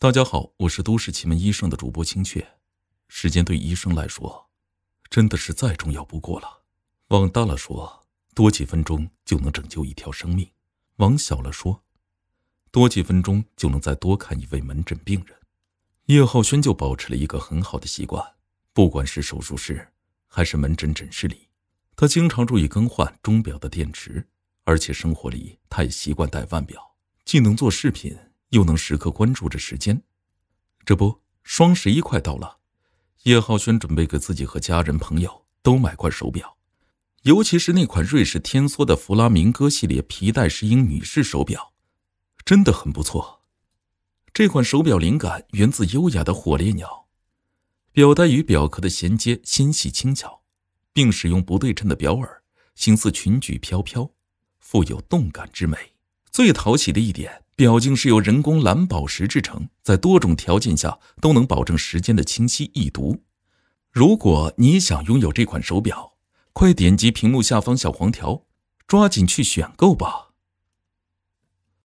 大家好，我是都市奇门医生的主播青雀。时间对医生来说，真的是再重要不过了。往大了说，多几分钟就能拯救一条生命；往小了说，多几分钟就能再多看一位门诊病人。叶浩轩就保持了一个很好的习惯，不管是手术室还是门诊诊室里，他经常注意更换钟表的电池，而且生活里他也习惯戴腕表，既能做饰品。又能时刻关注着时间，这不，双十一快到了，叶浩轩准备给自己和家人朋友都买块手表，尤其是那款瑞士天梭的弗拉明戈系列皮带石英女士手表，真的很不错。这款手表灵感源自优雅的火烈鸟，表带与表壳的衔接纤细轻巧，并使用不对称的表耳，形似裙裾飘飘，富有动感之美。最讨喜的一点。表镜是由人工蓝宝石制成，在多种条件下都能保证时间的清晰易读。如果你想拥有这款手表，快点击屏幕下方小黄条，抓紧去选购吧。